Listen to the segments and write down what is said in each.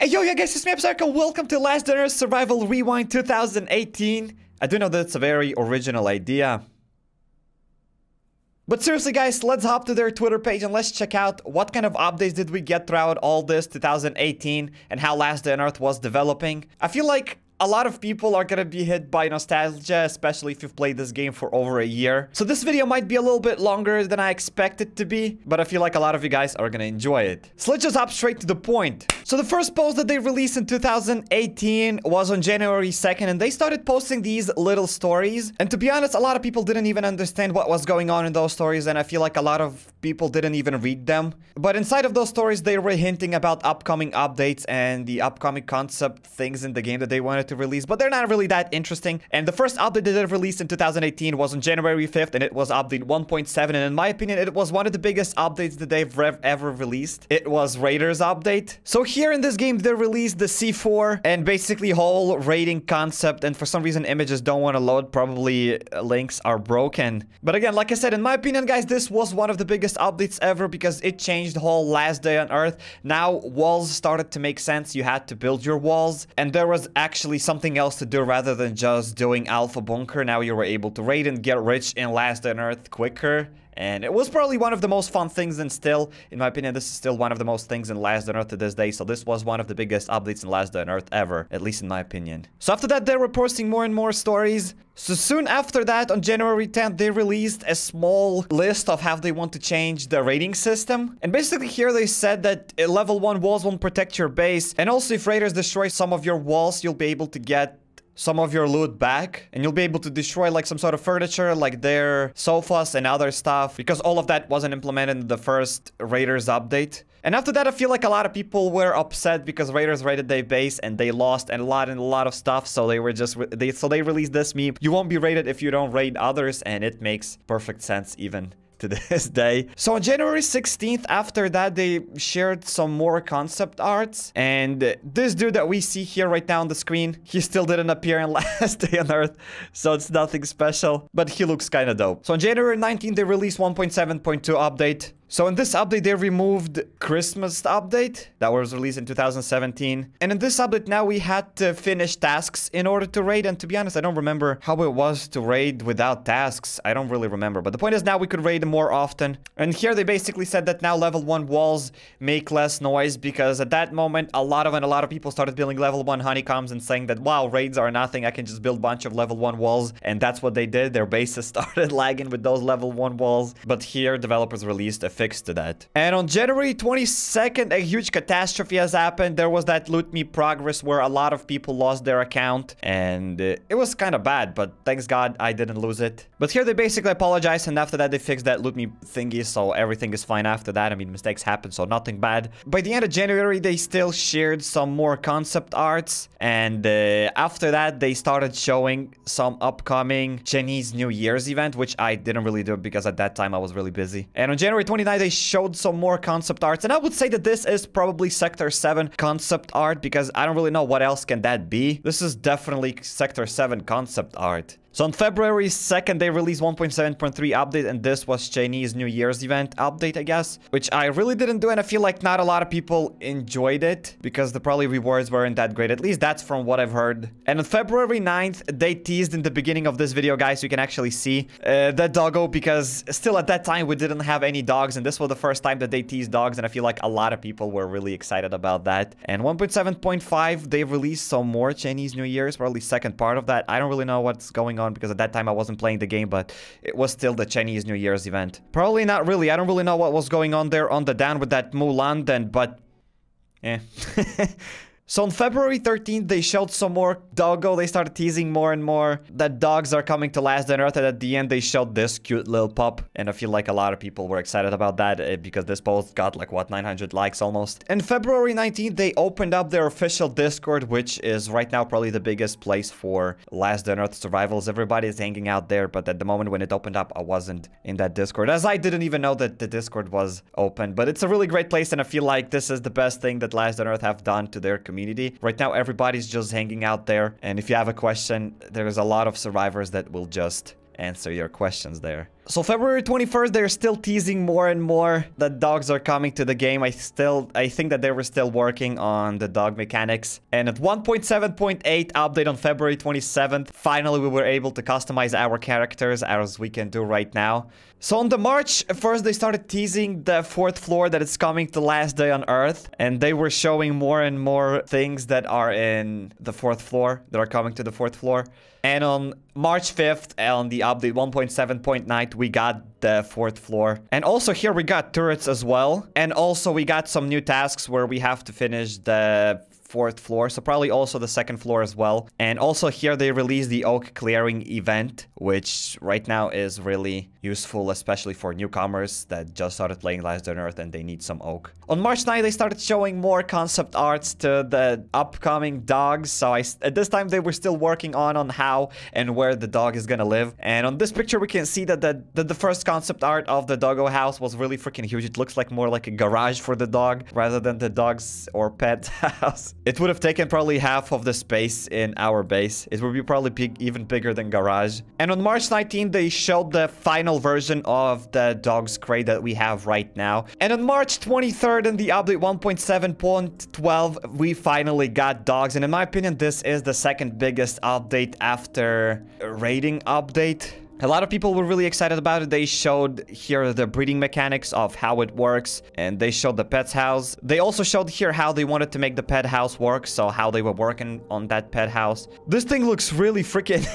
Hey yo, yo guys, it's me, Absarko. Welcome to Last Dinner Survival Rewind 2018. I do know that's a very original idea. But seriously guys, let's hop to their Twitter page and let's check out what kind of updates did we get throughout all this 2018 and how Last Day on Earth was developing. I feel like a lot of people are gonna be hit by nostalgia, especially if you've played this game for over a year. So this video might be a little bit longer than I expect it to be, but I feel like a lot of you guys are gonna enjoy it. So let's just hop straight to the point. So the first post that they released in 2018 was on January 2nd, and they started posting these little stories. And to be honest, a lot of people didn't even understand what was going on in those stories, and I feel like a lot of people didn't even read them. But inside of those stories, they were hinting about upcoming updates and the upcoming concept things in the game that they wanted to release, but they're not really that interesting. And the first update that they've released in 2018 was on January 5th, and it was update 1.7. And in my opinion, it was one of the biggest updates that they've ever released. It was Raiders update. So here in this game, they released the C4 and basically whole raiding concept. And for some reason, images don't want to load. Probably uh, links are broken. But again, like I said, in my opinion, guys, this was one of the biggest updates ever because it changed the whole last day on Earth. Now walls started to make sense. You had to build your walls. And there was actually actually something else to do rather than just doing Alpha Bunker. Now you were able to raid and get rich in last on Earth quicker and it was probably one of the most fun things and still, in my opinion, this is still one of the most things in Last on Earth to this day. So this was one of the biggest updates in Last on Earth ever, at least in my opinion. So after that, they were posting more and more stories. So soon after that, on January 10th, they released a small list of how they want to change the rating system. And basically here they said that uh, level 1 walls won't protect your base. And also if raiders destroy some of your walls, you'll be able to get some of your loot back and you'll be able to destroy like some sort of furniture like their sofas and other stuff because all of that wasn't implemented in the first Raiders update. And after that, I feel like a lot of people were upset because Raiders raided their base and they lost a lot and a lot of stuff. So they were just they so they released this meme. You won't be raided if you don't raid others, and it makes perfect sense even to this day. So on January 16th, after that, they shared some more concept arts. And this dude that we see here right now on the screen, he still didn't appear in Last Day on Earth, so it's nothing special, but he looks kind of dope. So on January 19th, they released 1.7.2 update. So in this update, they removed Christmas update that was released in 2017. And in this update now, we had to finish tasks in order to raid. And to be honest, I don't remember how it was to raid without tasks. I don't really remember. But the point is now we could raid more often. And here they basically said that now level 1 walls make less noise because at that moment, a lot of and a lot of people started building level 1 honeycombs and saying that, wow, raids are nothing. I can just build a bunch of level 1 walls. And that's what they did. Their bases started lagging with those level 1 walls. But here, developers released a fix to that. And on January 22nd, a huge catastrophe has happened. There was that Loot Me Progress where a lot of people lost their account. And uh, it was kind of bad, but thanks God I didn't lose it. But here they basically apologized. And after that, they fixed that Loot Me thingy. So everything is fine after that. I mean, mistakes happen, so nothing bad. By the end of January, they still shared some more concept arts. And uh, after that, they started showing some upcoming Chinese New Year's event, which I didn't really do because at that time I was really busy. And on January 29th, they showed some more concept arts. And I would say that this is probably Sector 7 concept art because I don't really know what else can that be. This is definitely Sector 7 concept art. So on February 2nd, they released 1.7.3 update, and this was Chinese New Year's event update, I guess, which I really didn't do, and I feel like not a lot of people enjoyed it, because the probably rewards weren't that great. At least that's from what I've heard. And on February 9th, they teased in the beginning of this video, guys, so you can actually see uh, the doggo, because still at that time, we didn't have any dogs, and this was the first time that they teased dogs, and I feel like a lot of people were really excited about that. And 1.7.5, they released some more Chinese New Year's, probably second part of that. I don't really know what's going going on because at that time I wasn't playing the game, but it was still the Chinese New Year's event. Probably not really. I don't really know what was going on there on the down with that Mulan then, but... Eh. So on February 13th, they showed some more Doggo. They started teasing more and more that dogs are coming to Last on Earth. And at the end, they showed this cute little pup. And I feel like a lot of people were excited about that eh, because this post got like, what, 900 likes almost. And February 19th, they opened up their official Discord, which is right now probably the biggest place for Last on Earth survivals. Everybody is hanging out there. But at the moment when it opened up, I wasn't in that Discord. As I didn't even know that the Discord was open. But it's a really great place. And I feel like this is the best thing that Last on Earth have done to their community community. Right now, everybody's just hanging out there. And if you have a question, there's a lot of survivors that will just answer your questions there. So February 21st, they're still teasing more and more that dogs are coming to the game. I still, I think that they were still working on the dog mechanics. And at 1.7.8 update on February 27th, finally we were able to customize our characters as we can do right now. So on the March 1st, they started teasing the fourth floor that it's coming to last day on Earth. And they were showing more and more things that are in the fourth floor, that are coming to the fourth floor. And on March 5th, on the update 1.7.9, we got the fourth floor. And also here we got turrets as well. And also we got some new tasks where we have to finish the fourth floor, so probably also the second floor as well. And also here they released the oak clearing event, which right now is really useful, especially for newcomers that just started playing Last on Earth and they need some oak. On March 9, they started showing more concept arts to the upcoming dogs, so I, at this time they were still working on on how and where the dog is gonna live. And on this picture we can see that the, that the first concept art of the doggo house was really freaking huge. It looks like more like a garage for the dog rather than the dog's or pet house. It would have taken probably half of the space in our base. It would be probably big, even bigger than Garage. And on March 19, they showed the final version of the dog's crate that we have right now. And on March 23rd in the update 1.7.12, we finally got dogs. And in my opinion, this is the second biggest update after raiding update. A lot of people were really excited about it. They showed here the breeding mechanics of how it works and they showed the pet's house. They also showed here how they wanted to make the pet house work, so how they were working on that pet house. This thing looks really freaking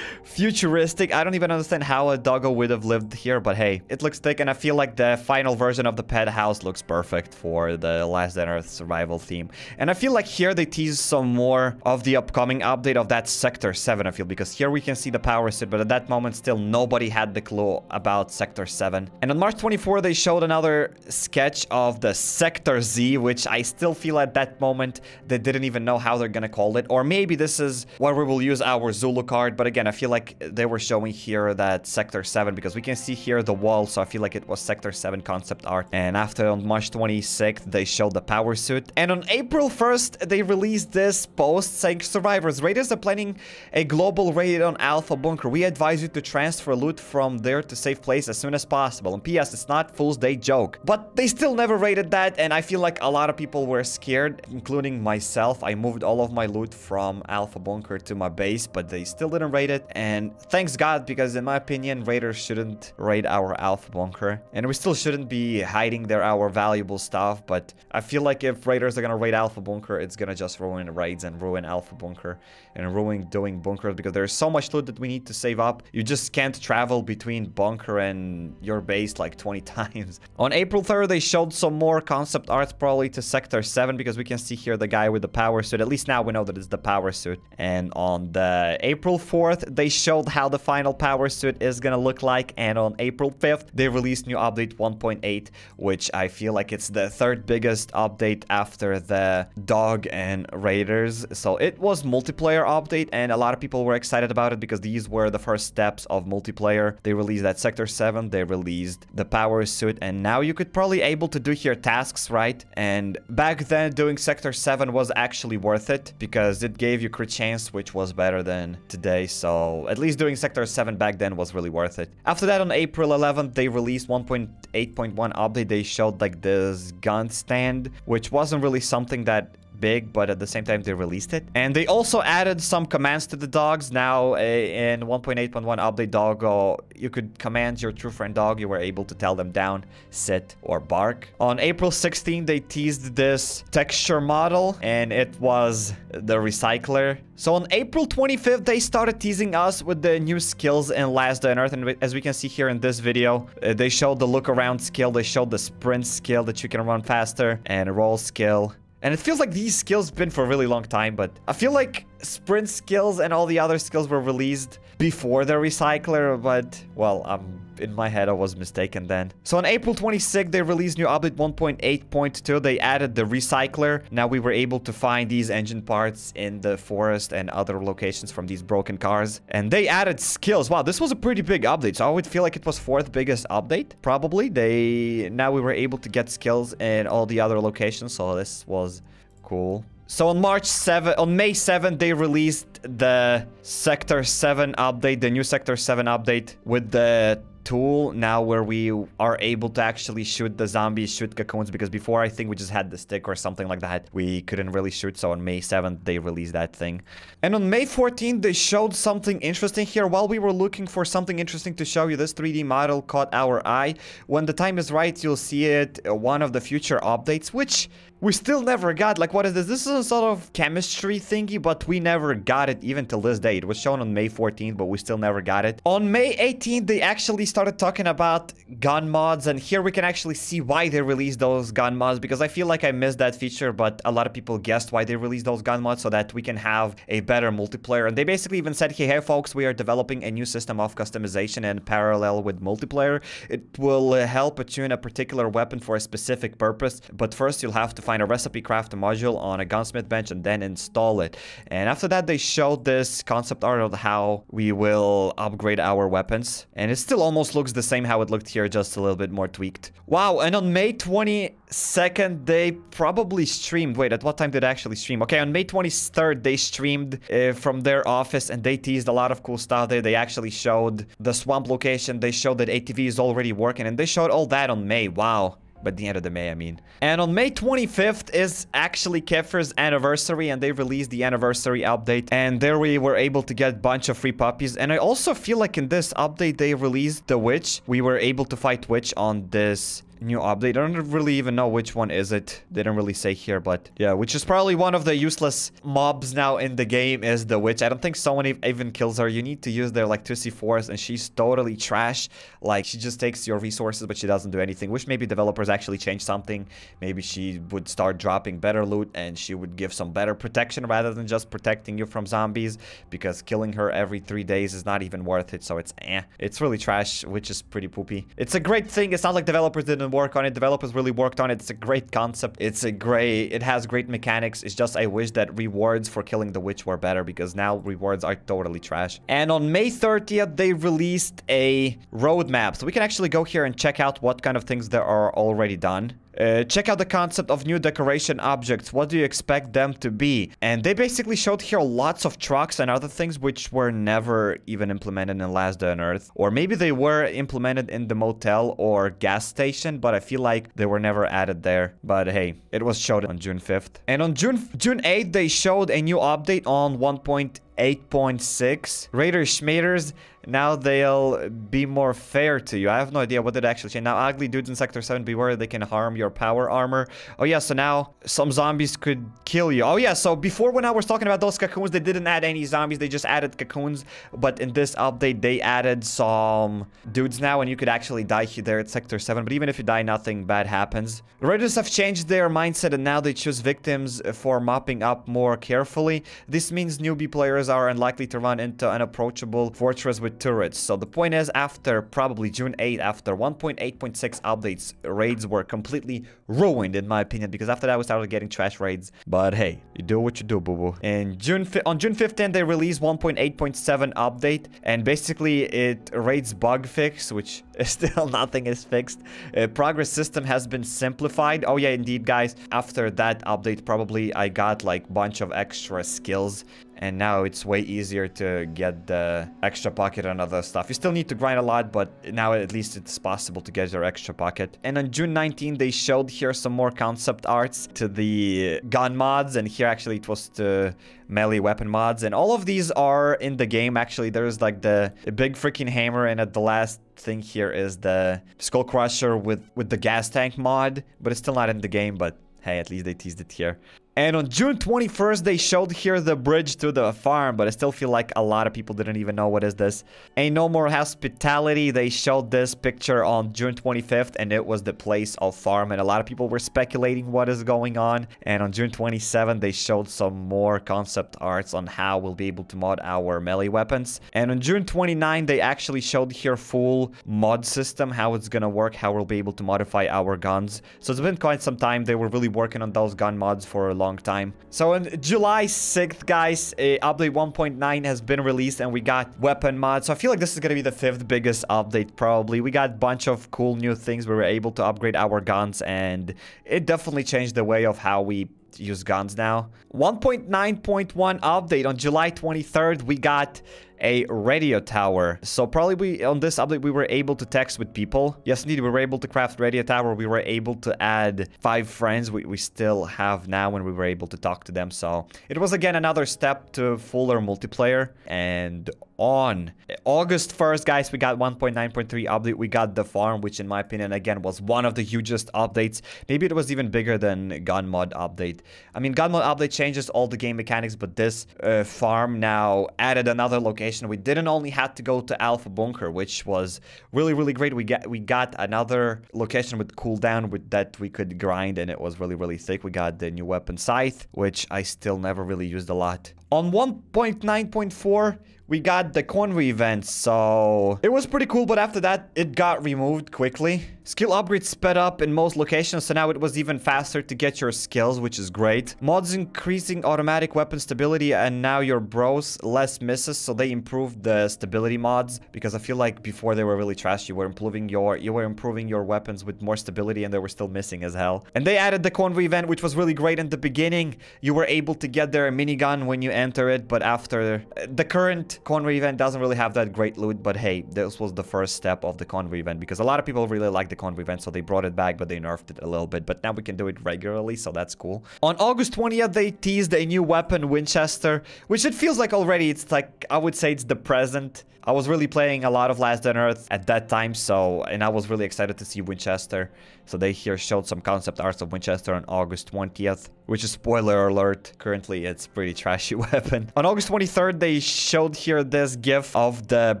futuristic. I don't even understand how a doggo would have lived here, but hey, it looks thick and I feel like the final version of the pet house looks perfect for the Last Dead Earth survival theme. And I feel like here they tease some more of the upcoming update of that Sector 7, I feel, because here we can see the power suit, but at that moment still nobody had the clue about Sector 7. And on March 24, they showed another sketch of the Sector Z, which I still feel at that moment they didn't even know how they're gonna call it. Or maybe this is where we will use our Zulu card, but again, I feel like they were showing here that Sector 7, because we can see here the wall, so I feel like it was Sector 7 concept art. And after on March 26th, they showed the power suit. And on April 1st, they released this post saying, Survivors, Raiders are planning a global raid on Alpha Bunker. We advise you to transfer loot from there to safe place as soon as possible. And P.S. It's not Fool's Day joke. But they still never rated that and I feel like a lot of people were scared, including myself. I moved all of my loot from Alpha Bunker to my base, but they still didn't rate it. And thanks God, because in my opinion, raiders shouldn't raid our Alpha Bunker. And we still shouldn't be hiding there our valuable stuff, but I feel like if raiders are gonna raid Alpha Bunker, it's gonna just ruin raids and ruin Alpha Bunker and ruin doing bunkers because there's so much loot that we need to save up. You just just can't travel between bunker and your base like 20 times. On April 3rd, they showed some more concept art probably to Sector 7 because we can see here the guy with the power suit. At least now we know that it's the power suit. And on the April 4th, they showed how the final power suit is gonna look like. And on April 5th, they released new update 1.8, which I feel like it's the third biggest update after the dog and raiders. So it was multiplayer update and a lot of people were excited about it because these were the first steps of multiplayer. They released that Sector 7, they released the Power Suit, and now you could probably able to do here tasks, right? And back then, doing Sector 7 was actually worth it, because it gave you crit chance, which was better than today, so at least doing Sector 7 back then was really worth it. After that, on April 11th, they released 1.8.1 update. They showed, like, this gun stand, which wasn't really something that big, but at the same time, they released it. And they also added some commands to the dogs. Now, in 1.8.1 update doggo, you could command your true friend dog. You were able to tell them down, sit, or bark. On April 16, they teased this texture model, and it was the recycler. So on April 25th, they started teasing us with the new skills in Last Day on Earth. And as we can see here in this video, uh, they showed the look around skill, they showed the sprint skill that you can run faster, and roll skill, and it feels like these skills been for a really long time, but I feel like sprint skills and all the other skills were released before the recycler, but, well, I'm um, in my head I was mistaken then. So on April 26, they released new update 1.8.2. They added the recycler. Now we were able to find these engine parts in the forest and other locations from these broken cars. And they added skills. Wow, this was a pretty big update. So I would feel like it was fourth biggest update, probably. They Now we were able to get skills in all the other locations. So this was cool. So on March 7, on May 7, they released the Sector 7 update, the new Sector 7 update with the tool now where we are able to actually shoot the zombies, shoot cocoons, because before I think we just had the stick or something like that. We couldn't really shoot, so on May 7th they released that thing. And on May 14th they showed something interesting here. While we were looking for something interesting to show you, this 3D model caught our eye. When the time is right, you'll see it uh, one of the future updates, which we still never got, like, what is this? This is a sort of chemistry thingy, but we never got it even till this day. It was shown on May 14th, but we still never got it. On May 18th, they actually started talking about gun mods, and here we can actually see why they released those gun mods, because I feel like I missed that feature, but a lot of people guessed why they released those gun mods, so that we can have a better multiplayer. And they basically even said, hey, hey, folks, we are developing a new system of customization in parallel with multiplayer. It will uh, help attune a particular weapon for a specific purpose, but first you'll have to find a recipe craft module on a gunsmith bench and then install it. And after that, they showed this concept art of how we will upgrade our weapons. And it still almost looks the same how it looked here, just a little bit more tweaked. Wow, and on May 22nd, they probably streamed. Wait, at what time did I actually stream? Okay, on May 23rd, they streamed uh, from their office and they teased a lot of cool stuff there. They actually showed the swamp location. They showed that ATV is already working and they showed all that on May. Wow by the end of the May, I mean. And on May 25th is actually Kefir's anniversary and they released the anniversary update and there we were able to get a bunch of free puppies and I also feel like in this update they released the witch. We were able to fight witch on this new update. I don't really even know which one is it. They don't really say here, but yeah, which is probably one of the useless mobs now in the game is the witch. I don't think someone even kills her. You need to use their electricity force and she's totally trash. Like she just takes your resources, but she doesn't do anything, which maybe developers actually change something. Maybe she would start dropping better loot and she would give some better protection rather than just protecting you from zombies because killing her every three days is not even worth it. So it's eh. It's really trash, which is pretty poopy. It's a great thing. It's not like developers didn't work on it. Developers really worked on it. It's a great concept. It's a great, it has great mechanics. It's just I wish that rewards for killing the witch were better because now rewards are totally trash. And on May 30th, they released a roadmap. So we can actually go here and check out what kind of things there are already done. Uh, check out the concept of new decoration objects. What do you expect them to be? And they basically showed here lots of trucks and other things which were never even implemented in Last Day on Earth. Or maybe they were implemented in the motel or gas station, but I feel like they were never added there. But hey, it was showed on June 5th. And on June June 8th, they showed a new update on 1.8.6. Raiders Schmaders now they'll be more fair to you. I have no idea what did actually change. Now, ugly dudes in Sector 7, beware, they can harm your power armor. Oh yeah, so now some zombies could kill you. Oh yeah, so before when I was talking about those cocoons, they didn't add any zombies, they just added cocoons. But in this update, they added some dudes now, and you could actually die there at Sector 7. But even if you die, nothing bad happens. Raiders have changed their mindset, and now they choose victims for mopping up more carefully. This means newbie players are unlikely to run into an approachable fortress with with turrets. So the point is, after probably June 8, after 1.8.6 updates, raids were completely ruined in my opinion, because after that we started getting trash raids. But hey, you do what you do, boo-boo. And June on June 15, they released 1.8.7 update, and basically it raids bug fix, which still nothing is fixed. Uh, progress system has been simplified. Oh yeah, indeed, guys. After that update, probably I got like bunch of extra skills and now it's way easier to get the extra pocket and other stuff. You still need to grind a lot, but now at least it's possible to get your extra pocket. And on June 19, they showed here some more concept arts to the gun mods, and here actually it was to melee weapon mods, and all of these are in the game, actually. There's like the big freaking hammer, and at the last thing here is the skull crusher with, with the gas tank mod, but it's still not in the game, but hey, at least they teased it here. And on June 21st, they showed here the bridge to the farm, but I still feel like a lot of people didn't even know what is this. Ain't No More Hospitality, they showed this picture on June 25th, and it was the place of farm, and a lot of people were speculating what is going on. And on June 27th, they showed some more concept arts on how we'll be able to mod our melee weapons. And on June 29th, they actually showed here full mod system, how it's gonna work, how we'll be able to modify our guns. So it's been quite some time, they were really working on those gun mods for a long long time. So on July 6th, guys, uh, update 1.9 has been released and we got weapon mods. So I feel like this is going to be the fifth biggest update probably. We got a bunch of cool new things. We were able to upgrade our guns and it definitely changed the way of how we use guns now. 1.9.1 update on July 23rd, we got a radio tower. So probably we, on this update, we were able to text with people. Yes, indeed, we were able to craft radio tower. We were able to add five friends we, we still have now when we were able to talk to them. So it was again another step to fuller multiplayer and on August 1st, guys, we got 1.9.3 update. We got the farm, which in my opinion, again, was one of the hugest updates. Maybe it was even bigger than gun mod update. I mean, gun mod update changes all the game mechanics, but this uh, farm now added another location we didn't only have to go to Alpha Bunker, which was really, really great. We got we got another location with cooldown with that we could grind, and it was really, really thick. We got the new weapon Scythe, which I still never really used a lot. On 1.9.4, we got the Conry event, so it was pretty cool, but after that, it got removed quickly. Skill upgrades sped up in most locations, so now it was even faster to get your skills, which is great. Mods increasing automatic weapon stability, and now your bros less misses, so they improved the stability mods, because I feel like before they were really trash, you were improving your you were improving your weapons with more stability, and they were still missing as hell. And they added the convoy event, which was really great in the beginning. You were able to get their minigun when you enter it, but after... The current convoy event doesn't really have that great loot, but hey, this was the first step of the convoy event, because a lot of people really like the Icon event, so they brought it back, but they nerfed it a little bit. But now we can do it regularly, so that's cool. On August 20th, they teased a new weapon, Winchester, which it feels like already it's like, I would say it's the present. I was really playing a lot of Last on Earth at that time, so, and I was really excited to see Winchester. So they here showed some concept arts of Winchester on August 20th which is spoiler alert. Currently, it's pretty trashy weapon. On August 23rd, they showed here this GIF of the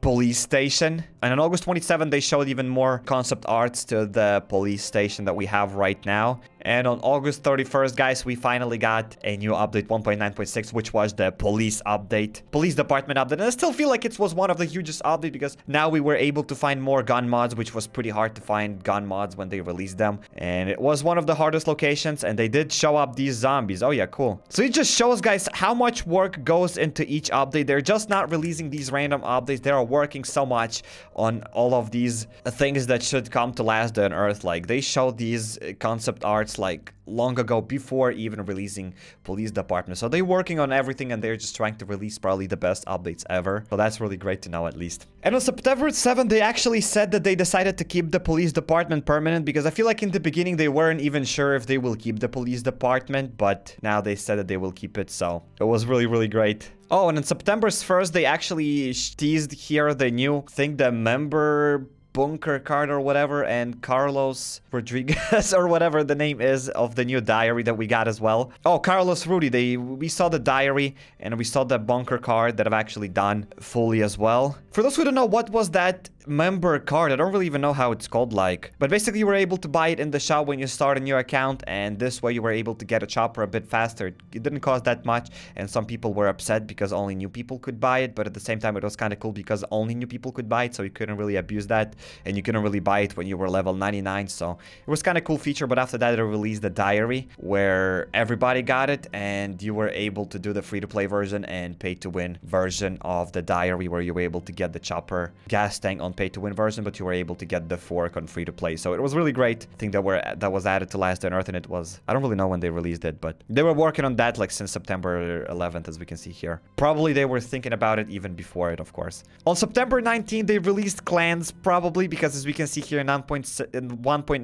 police station. And on August 27th, they showed even more concept arts to the police station that we have right now. And on August 31st, guys, we finally got a new update 1.9.6, which was the police update, police department update. And I still feel like it was one of the hugest updates because now we were able to find more gun mods, which was pretty hard to find gun mods when they released them. And it was one of the hardest locations and they did show up these zombies. Oh yeah, cool. So it just shows, guys, how much work goes into each update. They're just not releasing these random updates. They are working so much on all of these things that should come to last on Earth. Like they show these concept arts like long ago, before even releasing Police Department. So they're working on everything and they're just trying to release probably the best updates ever. So that's really great to know at least. And on September 7th, they actually said that they decided to keep the Police Department permanent because I feel like in the beginning they weren't even sure if they will keep the Police Department, but now they said that they will keep it. So it was really, really great. Oh, and on September 1st, they actually teased here the new thing, the member bunker card or whatever and Carlos Rodriguez or whatever the name is of the new diary that we got as well. Oh, Carlos Rudy, they we saw the diary and we saw the bunker card that I've actually done fully as well. For those who don't know, what was that member card. I don't really even know how it's called like. But basically you were able to buy it in the shop when you start a new account and this way you were able to get a chopper a bit faster. It didn't cost that much and some people were upset because only new people could buy it. But at the same time it was kind of cool because only new people could buy it so you couldn't really abuse that and you couldn't really buy it when you were level 99. So it was kind of cool feature but after that they released the diary where everybody got it and you were able to do the free-to-play version and pay-to-win version of the diary where you were able to get the chopper gas tank on pay to win version, but you were able to get the fork on free to play. So it was really great thing that were that was added to Last on Earth, and it was I don't really know when they released it, but they were working on that like since September 11th, as we can see here. Probably they were thinking about it even before it, of course. On September 19th, they released Clans, probably because as we can see here, 1.9.7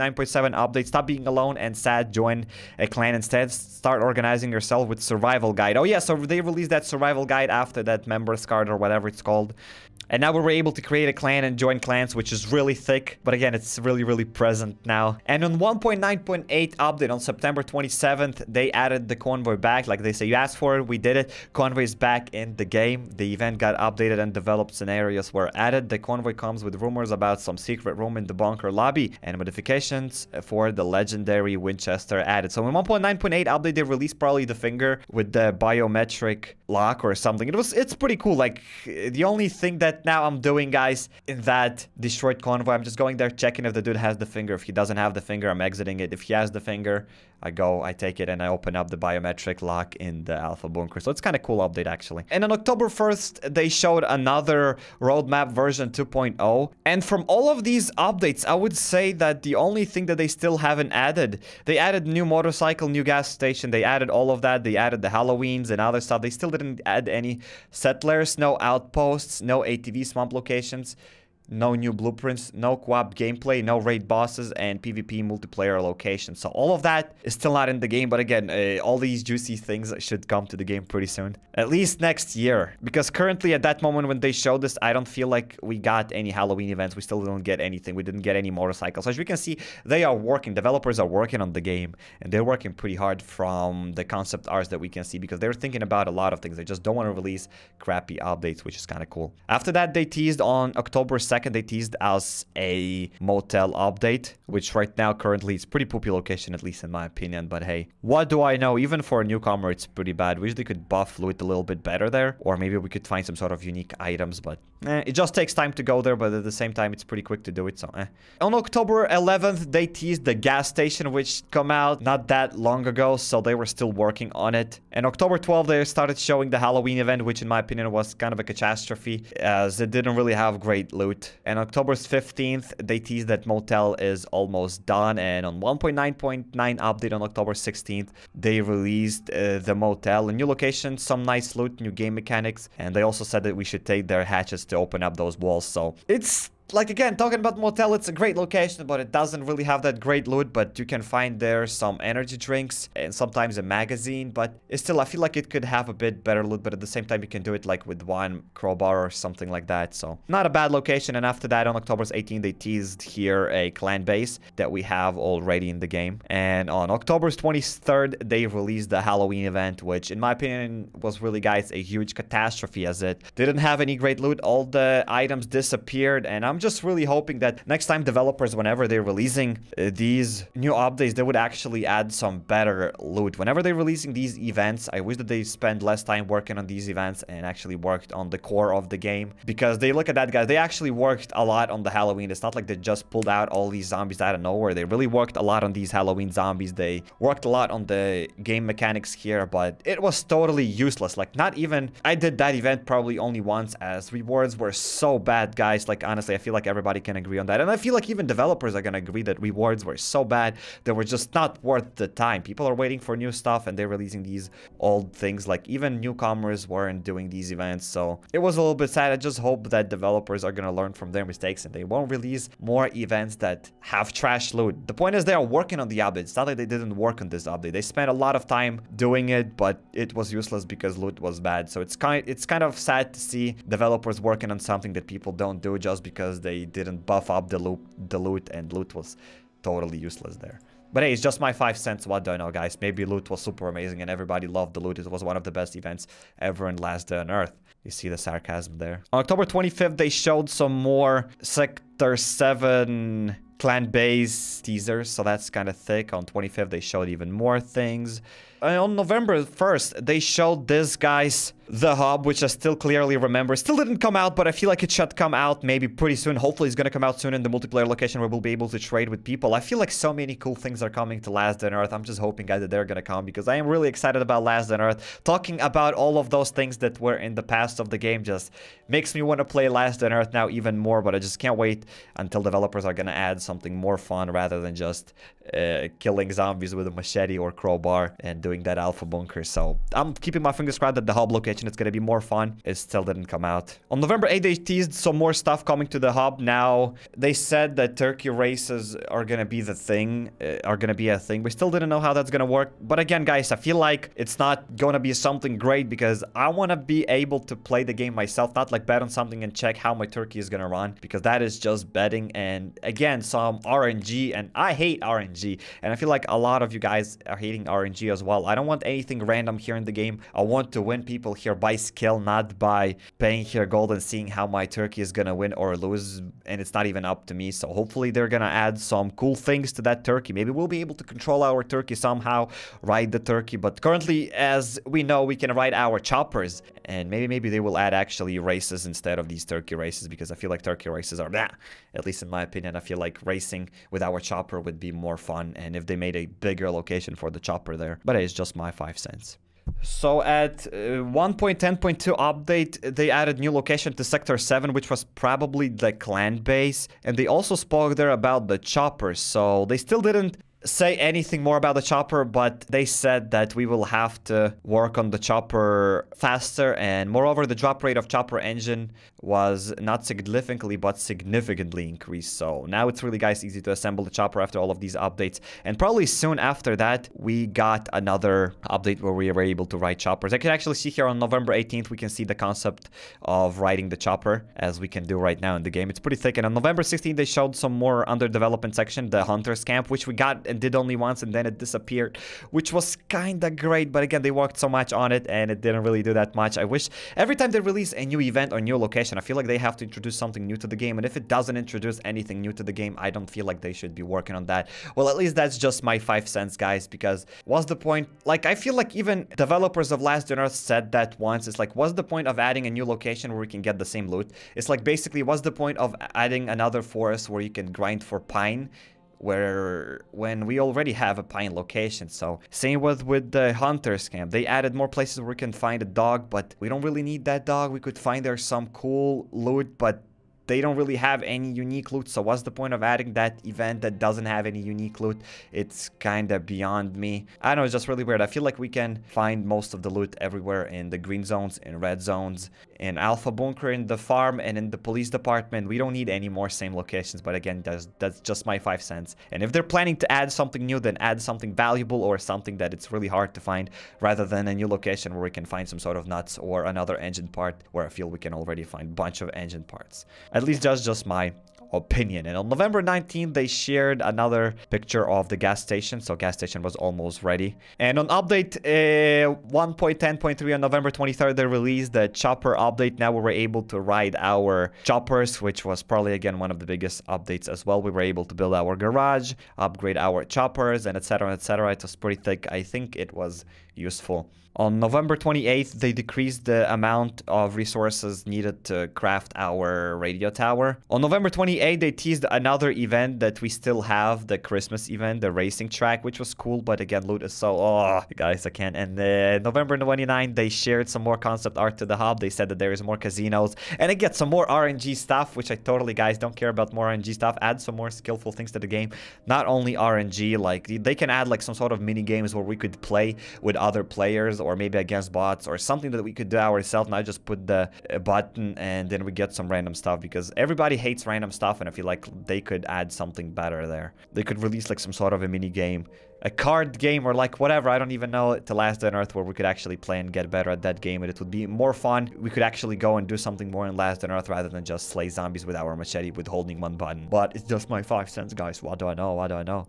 update, stop being alone and sad, join a clan instead. Start organizing yourself with survival guide. Oh yeah, so they released that survival guide after that members card or whatever it's called. And now we were able to create a clan and join clans, which is really thick. But again, it's really, really present now. And on 1.9.8 update on September 27th, they added the convoy back. Like they say, you asked for it, we did it. Convoy is back in the game. The event got updated and developed scenarios were added. The convoy comes with rumors about some secret room in the bunker lobby and modifications for the legendary Winchester added. So in 1.9.8 update, they released probably the finger with the biometric lock or something. It was, it's pretty cool. Like the only thing that now I'm doing, guys, in that destroyed convoy. I'm just going there, checking if the dude has the finger. If he doesn't have the finger, I'm exiting it. If he has the finger, I go, I take it, and I open up the biometric lock in the Alpha Bunker. So it's kind of cool update, actually. And on October 1st, they showed another roadmap version 2.0. And from all of these updates, I would say that the only thing that they still haven't added, they added new motorcycle, new gas station. They added all of that. They added the Halloweens and other stuff. They still didn't add any settlers, no outposts, no ATV swamp locations no new blueprints, no co-op gameplay, no raid bosses, and PvP multiplayer locations. So all of that is still not in the game, but again, uh, all these juicy things should come to the game pretty soon. At least next year. Because currently at that moment when they showed this, I don't feel like we got any Halloween events. We still don't get anything. We didn't get any motorcycles. As we can see, they are working. Developers are working on the game, and they're working pretty hard from the concept arts that we can see because they're thinking about a lot of things. They just don't want to release crappy updates, which is kind of cool. After that, they teased on October 2nd and they teased us a motel update, which right now currently is pretty poopy location, at least in my opinion. But hey, what do I know? Even for a newcomer, it's pretty bad. We usually could buff loot a little bit better there, or maybe we could find some sort of unique items, but eh, it just takes time to go there, but at the same time, it's pretty quick to do it, so eh. On October 11th, they teased the gas station, which come out not that long ago, so they were still working on it. And October 12th, they started showing the Halloween event, which in my opinion was kind of a catastrophe, as it didn't really have great loot. And October 15th, they teased that Motel is almost done. And on 1.9.9 update on October 16th, they released uh, the Motel, a new location, some nice loot, new game mechanics. And they also said that we should take their hatchets to open up those walls. So it's like again, talking about motel, it's a great location, but it doesn't really have that great loot, but you can find there some energy drinks and sometimes a magazine, but still, I feel like it could have a bit better loot, but at the same time, you can do it like with one crowbar or something like that, so not a bad location, and after that, on October 18, they teased here a clan base that we have already in the game, and on October 23rd, they released the Halloween event, which in my opinion was really, guys, a huge catastrophe as it didn't have any great loot, all the items disappeared, and I'm just really hoping that next time developers, whenever they're releasing uh, these new updates, they would actually add some better loot. Whenever they're releasing these events, I wish that they spend less time working on these events and actually worked on the core of the game. Because they look at that, guys, they actually worked a lot on the Halloween. It's not like they just pulled out all these zombies out of nowhere. They really worked a lot on these Halloween zombies. They worked a lot on the game mechanics here, but it was totally useless. Like, not even... I did that event probably only once as rewards were so bad, guys. Like, honestly, I feel feel like everybody can agree on that. And I feel like even developers are going to agree that rewards were so bad, they were just not worth the time. People are waiting for new stuff and they're releasing these old things. Like even newcomers weren't doing these events. So it was a little bit sad. I just hope that developers are going to learn from their mistakes and they won't release more events that have trash loot. The point is they are working on the update. It's not like they didn't work on this update. They spent a lot of time doing it, but it was useless because loot was bad. So it's kind, it's kind of sad to see developers working on something that people don't do just because because they didn't buff up the loot, the loot and loot was totally useless there. But hey, it's just my five cents. What do I know, guys? Maybe loot was super amazing and everybody loved the loot. It was one of the best events ever in Last Day on Earth. You see the sarcasm there. On October 25th, they showed some more Sector 7 clan base teasers. So that's kind of thick. On 25th, they showed even more things. Uh, on November 1st, they showed this guy's The Hub, which I still clearly remember. Still didn't come out, but I feel like it should come out maybe pretty soon. Hopefully it's gonna come out soon in the multiplayer location where we'll be able to trade with people. I feel like so many cool things are coming to Last on Earth. I'm just hoping, guys, that they're gonna come because I am really excited about Last on Earth. Talking about all of those things that were in the past of the game just makes me want to play Last on Earth now even more, but I just can't wait until developers are gonna add something more fun rather than just uh, killing zombies with a machete or crowbar and doing doing that alpha bunker. So I'm keeping my fingers crossed that the hub location is going to be more fun. It still didn't come out. On November 8th, they teased some more stuff coming to the hub. Now, they said that turkey races are going to be the thing, uh, are going to be a thing. We still didn't know how that's going to work. But again, guys, I feel like it's not going to be something great because I want to be able to play the game myself, not like bet on something and check how my turkey is going to run because that is just betting. And again, some RNG and I hate RNG. And I feel like a lot of you guys are hating RNG as well well. I don't want anything random here in the game. I want to win people here by skill, not by paying here gold and seeing how my turkey is gonna win or lose. And it's not even up to me. So hopefully they're gonna add some cool things to that turkey. Maybe we'll be able to control our turkey somehow, ride the turkey. But currently, as we know, we can ride our choppers. And maybe, maybe they will add actually races instead of these turkey races because I feel like turkey races are bad. At least in my opinion, I feel like racing with our chopper would be more fun. And if they made a bigger location for the chopper there. But is just my five cents. So at uh, 1.10.2 update, they added new location to Sector 7, which was probably the clan base. And they also spoke there about the choppers, so they still didn't say anything more about the chopper, but they said that we will have to work on the chopper faster. And moreover, the drop rate of chopper engine was not significantly, but significantly increased. So now it's really, guys, easy to assemble the chopper after all of these updates. And probably soon after that, we got another update where we were able to write choppers. I can actually see here on November 18th, we can see the concept of writing the chopper as we can do right now in the game. It's pretty thick. And on November 16th, they showed some more under development section, the Hunter's Camp, which we got and did only once and then it disappeared, which was kind of great. But again, they worked so much on it and it didn't really do that much. I wish every time they release a new event or new location, I feel like they have to introduce something new to the game. And if it doesn't introduce anything new to the game, I don't feel like they should be working on that. Well, at least that's just my five cents, guys, because what's the point? Like, I feel like even developers of Last Dinner said that once. It's like, what's the point of adding a new location where we can get the same loot? It's like, basically, what's the point of adding another forest where you can grind for pine where when we already have a pine location. So same with with the hunters camp. They added more places where we can find a dog, but we don't really need that dog. We could find there some cool loot, but they don't really have any unique loot. So what's the point of adding that event that doesn't have any unique loot? It's kind of beyond me. I know, it's just really weird. I feel like we can find most of the loot everywhere in the green zones, in red zones, in Alpha Bunker, in the farm, and in the police department. We don't need any more same locations, but again, that's, that's just my five cents. And if they're planning to add something new, then add something valuable or something that it's really hard to find, rather than a new location where we can find some sort of nuts or another engine part where I feel we can already find a bunch of engine parts. At least that's just my opinion. And on November 19th, they shared another picture of the gas station. So gas station was almost ready. And on update uh, 1.10.3 on November 23rd, they released the chopper update. Now we were able to ride our choppers, which was probably again one of the biggest updates as well. We were able to build our garage, upgrade our choppers, and etc. etc. It was pretty thick. I think it was useful. On November 28th, they decreased the amount of resources needed to craft our radio tower. On November 28th, they teased another event that we still have, the Christmas event, the racing track, which was cool, but again, loot is so... Oh, guys, I can't. And uh, November 29th, they shared some more concept art to the hub. They said that there is more casinos. And again, some more RNG stuff, which I totally, guys, don't care about more RNG stuff. Add some more skillful things to the game. Not only RNG, like, they can add, like, some sort of mini games where we could play with other players or or maybe against bots or something that we could do ourselves not just put the uh, button and then we get some random stuff because everybody hates random stuff and I feel like they could add something better there. They could release like some sort of a mini game a card game or like whatever, I don't even know, to last on Earth where we could actually play and get better at that game and it would be more fun. We could actually go and do something more in Last on Earth rather than just slay zombies with our machete with holding one button. But it's just my five cents, guys. What do I know? What do I know?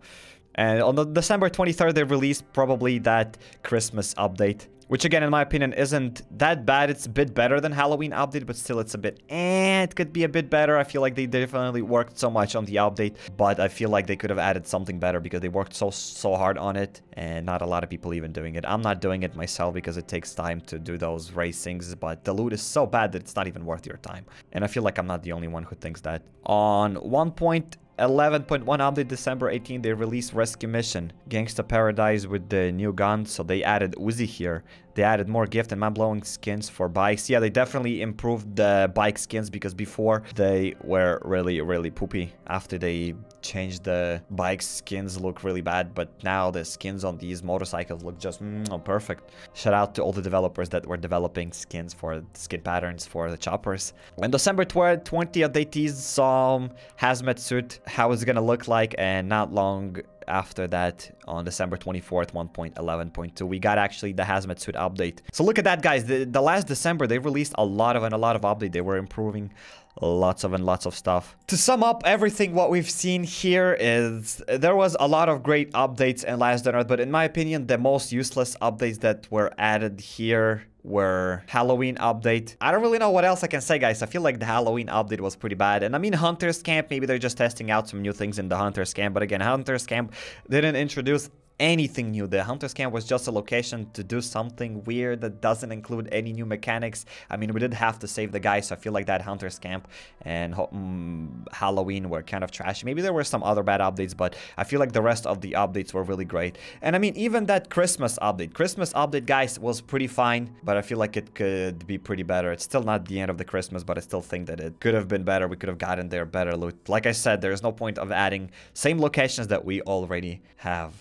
And on December 23rd, they released probably that Christmas update which again, in my opinion, isn't that bad. It's a bit better than Halloween update, but still it's a bit eh, it could be a bit better. I feel like they definitely worked so much on the update, but I feel like they could have added something better because they worked so, so hard on it and not a lot of people even doing it. I'm not doing it myself because it takes time to do those racings, but the loot is so bad that it's not even worth your time. And I feel like I'm not the only one who thinks that. On 1.8 11.1 update December 18 they released Rescue Mission, Gangsta Paradise with the new gun, so they added Uzi here. They added more gift and mind-blowing skins for bikes. Yeah, they definitely improved the bike skins because before they were really, really poopy. After they changed the bike skins look really bad, but now the skins on these motorcycles look just mm, oh, perfect. Shout out to all the developers that were developing skins for skin patterns for the choppers. On December 20th, they teased some hazmat suit, how it's gonna look like, and not long after that on December 24th, 1.11.2. We got actually the hazmat suit update. So look at that, guys. The, the last December, they released a lot of and a lot of update. They were improving lots of and lots of stuff. To sum up everything what we've seen here is there was a lot of great updates in Last on but in my opinion, the most useless updates that were added here were Halloween update. I don't really know what else I can say, guys. I feel like the Halloween update was pretty bad. And I mean, Hunter's Camp, maybe they're just testing out some new things in the Hunter's Camp. But again, Hunter's Camp didn't introduce anything new. The Hunter's Camp was just a location to do something weird that doesn't include any new mechanics. I mean, we did have to save the guy, so I feel like that Hunter's Camp and um, Halloween were kind of trash. Maybe there were some other bad updates, but I feel like the rest of the updates were really great. And I mean, even that Christmas update. Christmas update, guys, was pretty fine, but I feel like it could be pretty better. It's still not the end of the Christmas, but I still think that it could have been better. We could have gotten there better loot. Like I said, there is no point of adding same locations that we already have.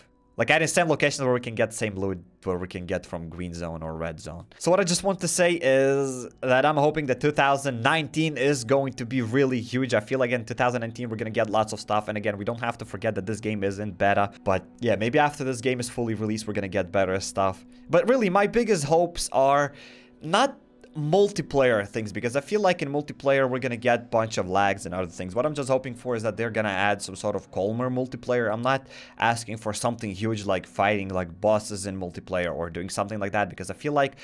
Like I same locations where we can get same loot where we can get from green zone or red zone. So what I just want to say is that I'm hoping that 2019 is going to be really huge. I feel like in 2019 we're going to get lots of stuff. And again, we don't have to forget that this game is not beta. But yeah, maybe after this game is fully released, we're going to get better stuff. But really, my biggest hopes are not multiplayer things because I feel like in multiplayer we're gonna get a bunch of lags and other things. What I'm just hoping for is that they're gonna add some sort of calmer multiplayer. I'm not asking for something huge like fighting like bosses in multiplayer or doing something like that because I feel like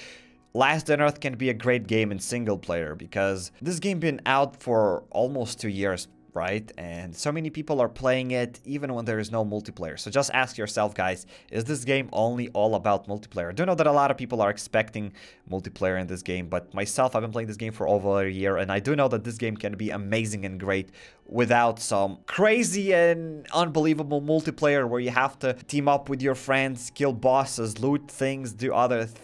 Last on Earth can be a great game in single player because this game been out for almost two years right? And so many people are playing it even when there is no multiplayer. So just ask yourself, guys, is this game only all about multiplayer? I do know that a lot of people are expecting multiplayer in this game, but myself, I've been playing this game for over a year, and I do know that this game can be amazing and great without some crazy and unbelievable multiplayer where you have to team up with your friends, kill bosses, loot things, do other th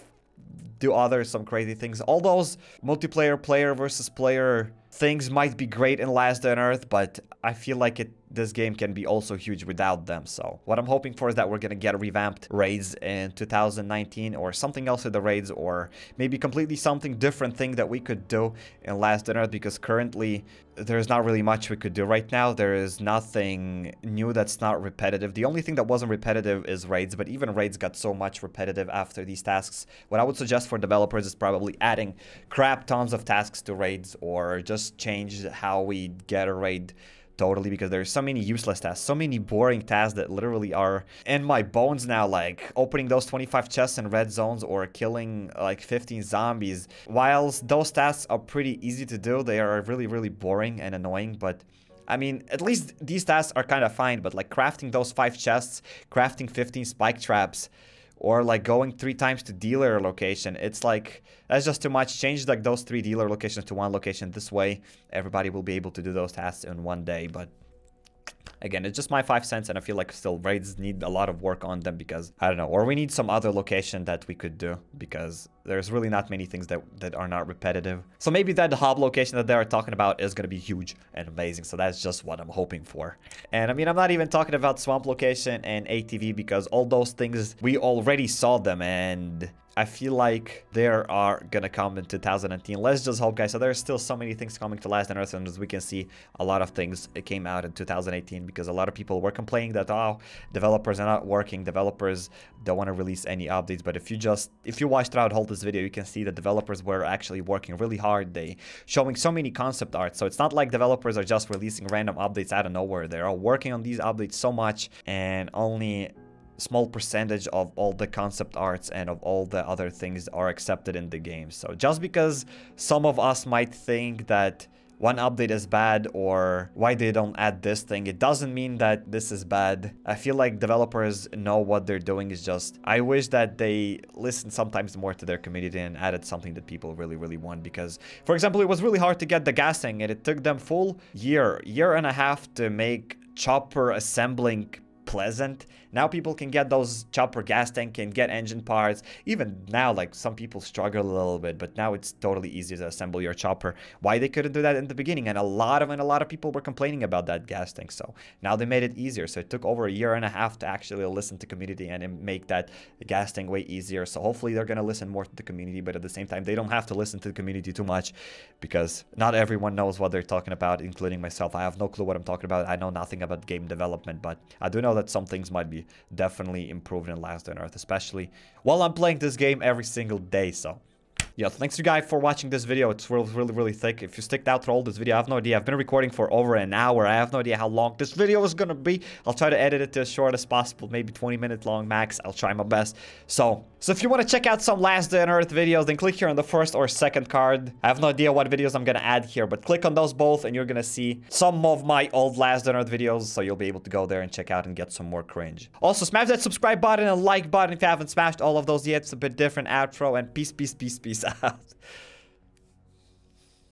do other some crazy things. All those multiplayer player versus player things might be great in Last on Earth, but I feel like it this game can be also huge without them. So what I'm hoping for is that we're going to get revamped raids in 2019 or something else with the raids or maybe completely something different thing that we could do in Last Dinner because currently there's not really much we could do right now. There is nothing new that's not repetitive. The only thing that wasn't repetitive is raids, but even raids got so much repetitive after these tasks. What I would suggest for developers is probably adding crap tons of tasks to raids or just change how we get a raid totally because there's so many useless tasks, so many boring tasks that literally are in my bones now, like opening those 25 chests in red zones or killing like 15 zombies. Whilst those tasks are pretty easy to do, they are really, really boring and annoying, but I mean, at least these tasks are kind of fine, but like crafting those 5 chests, crafting 15 spike traps, or like going three times to dealer location. It's like, that's just too much. Change like those three dealer locations to one location. This way, everybody will be able to do those tasks in one day, but Again, it's just my five cents, and I feel like still raids need a lot of work on them because, I don't know, or we need some other location that we could do because there's really not many things that, that are not repetitive. So maybe that hub location that they are talking about is going to be huge and amazing. So that's just what I'm hoping for. And I mean, I'm not even talking about swamp location and ATV because all those things, we already saw them and I feel like there are gonna come in 2019. Let's just hope, guys. So there's still so many things coming to Last on Earth, and as we can see, a lot of things uh, came out in 2018 because a lot of people were complaining that oh, developers are not working, developers don't want to release any updates. But if you just if you watch throughout whole this video, you can see that developers were actually working really hard. They showing so many concept art. So it's not like developers are just releasing random updates out of nowhere. They are working on these updates so much and only small percentage of all the concept arts and of all the other things are accepted in the game. So just because some of us might think that one update is bad or why they don't add this thing, it doesn't mean that this is bad. I feel like developers know what they're doing is just, I wish that they listen sometimes more to their community and added something that people really, really want because, for example, it was really hard to get the gassing and it took them full year, year and a half to make chopper assembling pleasant now people can get those chopper gas tank and get engine parts. Even now, like some people struggle a little bit, but now it's totally easier to assemble your chopper. Why they couldn't do that in the beginning? And a lot of and a lot of people were complaining about that gas tank. So now they made it easier. So it took over a year and a half to actually listen to community and make that gas tank way easier. So hopefully they're gonna listen more to the community, but at the same time they don't have to listen to the community too much because not everyone knows what they're talking about, including myself. I have no clue what I'm talking about. I know nothing about game development, but I do know that some things might be definitely improved in Last on Earth, especially while I'm playing this game every single day, so yeah, thanks you guys for watching this video. It's really, really, really thick. If you sticked out through all this video, I have no idea. I've been recording for over an hour. I have no idea how long this video is gonna be. I'll try to edit it as short as possible, maybe 20 minutes long max. I'll try my best. So, so if you want to check out some Last Day on Earth videos, then click here on the first or second card. I have no idea what videos I'm gonna add here, but click on those both and you're gonna see some of my old Last Day on Earth videos, so you'll be able to go there and check out and get some more cringe. Also, smash that subscribe button and like button if you haven't smashed all of those yet. It's a bit different outro, and peace, peace, peace, peace. out.